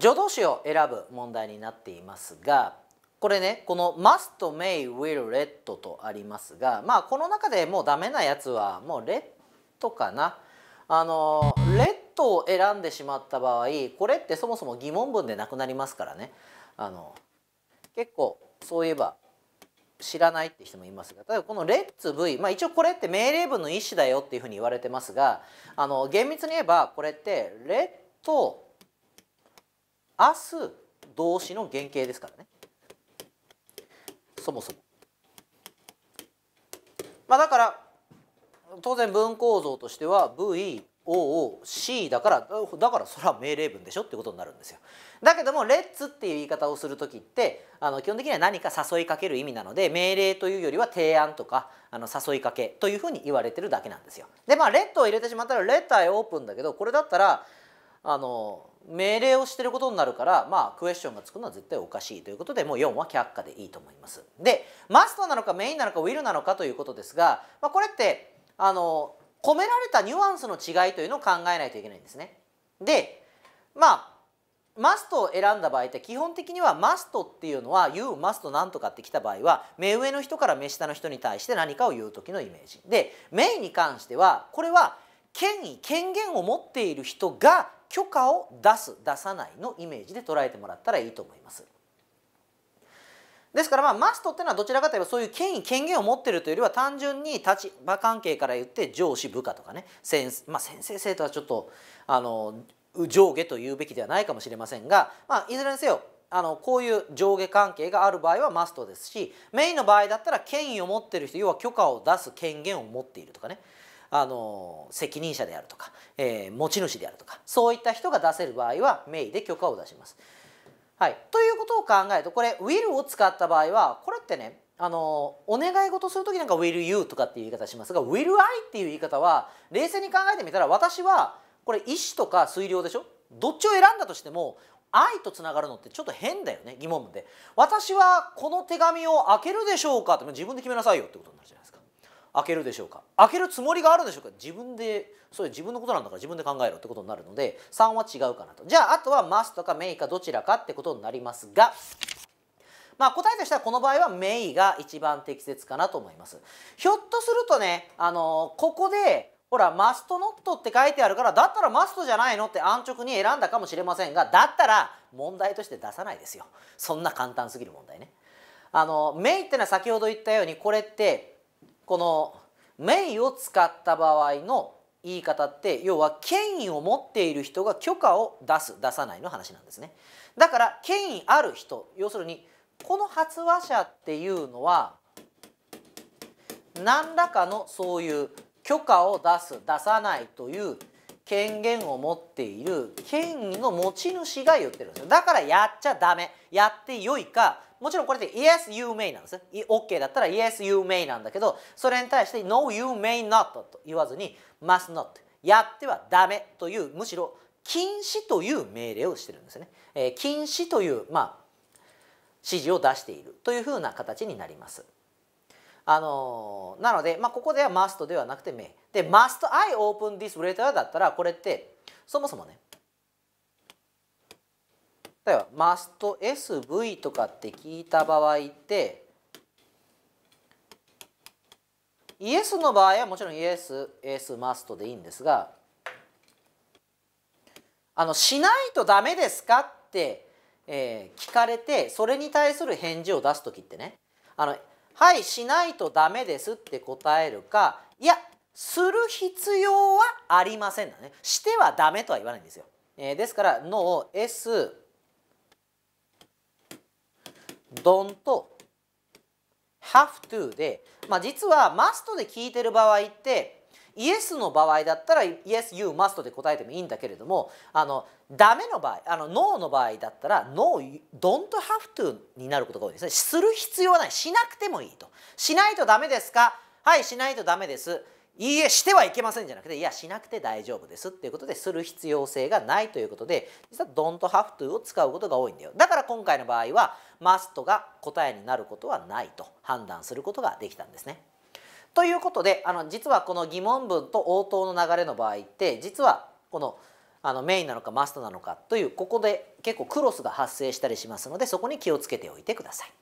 助動詞を選ぶ問題になっていますがこれねこの must, may, will, let とありますがまあこの中でもうダメなやつはもう let かな。あのレッドを選んでしまった場合これってそもそも疑問文でなくなりますからねあの結構そういえば知らないって人もいますが例えばこの「レッツ V」まあ、一応これって命令文の一種だよっていうふうに言われてますがあの厳密に言えばこれって「レッド明日動詞の原型ですからねそもそも。まあ、だから当然文構造としては VOOC だからだからそれは命令文でしょってことになるんですよ。だけども「レッツ」っていう言い方をする時ってあの基本的には何か誘いかける意味なので命令というよりは提案とかあの誘いかけというふうに言われてるだけなんですよ。でまあ「レッド」を入れてしまったら「レッド」はオープンだけどこれだったら「あの命令をしてることになるからまあクエスチョンがつくのは絶対おかしいということでもう4は却下でいいと思います。でマストなのかメインなのかウィルなのかということですが、まあ、これってあの込められたニュアンスの違いというのを考えないといけないんですね。でまあマストを選んだ場合って基本的にはマストっていうのは言うマストなんとかってきた場合は目上の人から目下の人に対して何かを言う時のイメージでメインに関してはこれは権威権限を持っている人が許可を出す出さないのイメージで捉えてもらったらいいと思います。ですからまあマストっていうのはどちらかといえばそういう権威権限を持ってるというよりは単純に立場関係から言って上司部下とかね先,、まあ、先生生徒はちょっとあの上下と言うべきではないかもしれませんが、まあ、いずれにせよあのこういう上下関係がある場合はマストですしメインの場合だったら権威を持ってる人要は許可を出す権限を持っているとかねあの責任者であるとか、えー、持ち主であるとかそういった人が出せる場合は名義で許可を出します。はい、ということを考えるとこれ「will」を使った場合はこれってねあのお願い事する時なんか「will you」とかっていう言い方しますが「will I」っていう言い方は冷静に考えてみたら私はこれ意思とか推量でしょどっちを選んだとしても愛とつながるのってちょっと変だよね疑問文で私はこの手紙を開けるでしょうかって自分で決めなさいよってことになるじゃないですか。開けるでしょうか開けるつもりがあるでしょうか自分でそういう自分のことなんだから自分で考えろってことになるので3は違うかなとじゃああとは m u とか m a かどちらかってことになりますがまあ、答えとしてはこの場合はメイが一番適切かなと思います。ひょっとするとね、あのー、ここでほら、マストノットって書いてあるから、だったらマストじゃないのって安直に選んだかもしれませんが、だったら問題として出さないですよ。そんな簡単すぎる問題ね。あの、メイってのは先ほど言ったように、これってこの名誉を使った場合の言い方って要は権威を持っている人が許可を出す出さないの話なんですねだから権威ある人要するにこの発話者っていうのは何らかのそういう許可を出す出さないという権限を持っている権威の持ち主が言ってるんですよだからやっちゃダメやってよいかもちろんこれで Yes, you may なんです。OK だったら Yes, you may なんだけど、それに対して No, you may not と言わずに must not やってはダメというむしろ禁止という命令をしてるんですね。えー、禁止という、まあ、指示を出しているというふうな形になります。あのー、なので、まあ、ここでは must ではなくて may。で、must I open this letter だったらこれってそもそもね例えば mustSV とかって聞いた場合って yes の場合はもちろん yes, s must でいいんですがあのしないとダメですかって、えー、聞かれてそれに対する返事を出す時ってねあのはいしないとダメですって答えるかいやする必要はありませんだねしてはダメとは言わないんですよ、えー、ですから NoS don't have to で、まあ、実は must で聞いてる場合ってイエスの場合だったら Yes, you must で答えてもいいんだけれどもあのダメの場合あの No の場合だったら No, don't have to になることが多いですねする必要はないしなくてもいいとしないとダメですかはいしないとダメですいいえしてはいけませんじゃなくていやしなくて大丈夫ですっていうことでする必要性がないということで実は don't have to を使うことが多いんだよだから今回の場合は must が答えになることはないと判断することができたんですね。ということであの実はこの疑問文と応答の流れの場合って実はこのあのメインなのか must なのかというここで結構クロスが発生したりしますのでそこに気をつけておいてください。